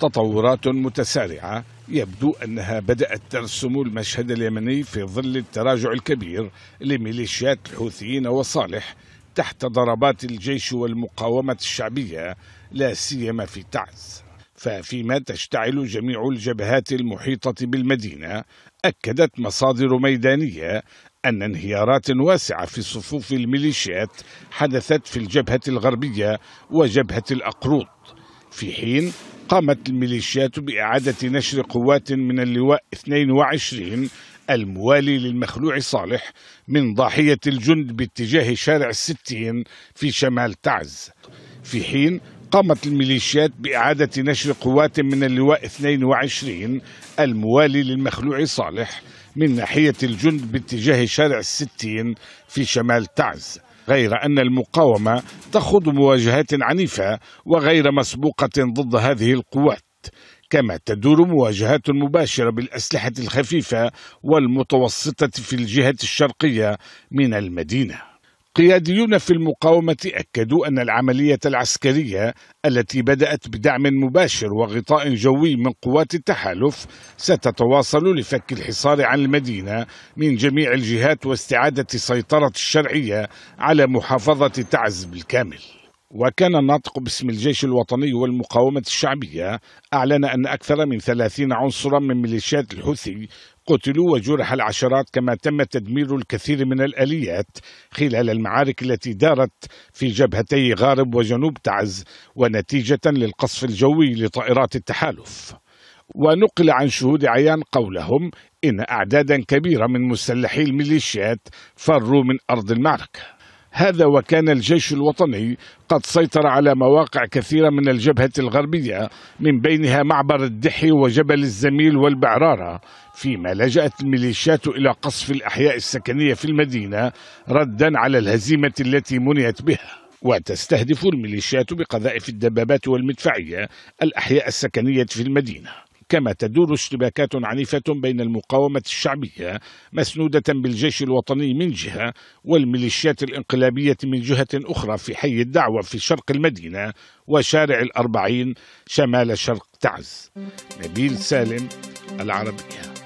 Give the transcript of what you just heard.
تطورات متسارعة يبدو أنها بدأت ترسم المشهد اليمني في ظل التراجع الكبير لميليشيات الحوثيين وصالح تحت ضربات الجيش والمقاومة الشعبية لا سيما في تعز ففيما تشتعل جميع الجبهات المحيطة بالمدينة أكدت مصادر ميدانية أن انهيارات واسعة في صفوف الميليشيات حدثت في الجبهة الغربية وجبهة الأقروط في حين قامت الميليشيات بإعادة نشر قوات من اللواء 22 الموالي للمخلوع صالح من ضاحية الجند باتجاه شارع الستين في شمال تعز في حين قامت الميليشيات بإعادة نشر قوات من اللواء 22 الموالي للمخلوع صالح من ناحية الجند باتجاه شارع الستين في شمال تعز غير أن المقاومة تخوض مواجهات عنيفة وغير مسبوقة ضد هذه القوات كما تدور مواجهات مباشرة بالأسلحة الخفيفة والمتوسطة في الجهة الشرقية من المدينة قياديون في المقاومة أكدوا أن العملية العسكرية التي بدأت بدعم مباشر وغطاء جوي من قوات التحالف ستتواصل لفك الحصار عن المدينة من جميع الجهات واستعادة سيطرة الشرعية على محافظة تعز بالكامل. وكان الناطق باسم الجيش الوطني والمقاومة الشعبية أعلن أن أكثر من ثلاثين عنصرا من ميليشيات الحوثي قتلوا وجرح العشرات كما تم تدمير الكثير من الآليات خلال المعارك التي دارت في جبهتي غارب وجنوب تعز ونتيجة للقصف الجوي لطائرات التحالف ونقل عن شهود عيان قولهم إن أعدادا كبيرة من مسلحي الميليشيات فروا من أرض المعركة هذا وكان الجيش الوطني قد سيطر على مواقع كثيرة من الجبهة الغربية من بينها معبر الدحي وجبل الزميل والبعرارة فيما لجأت الميليشيات إلى قصف الأحياء السكنية في المدينة ردا على الهزيمة التي منيت بها وتستهدف الميليشيات بقذائف الدبابات والمدفعية الأحياء السكنية في المدينة كما تدور اشتباكات عنيفة بين المقاومة الشعبية مسنودة بالجيش الوطني من جهة والميليشيات الانقلابية من جهة أخرى في حي الدعوة في شرق المدينة وشارع الأربعين شمال شرق تعز نبيل سالم العربية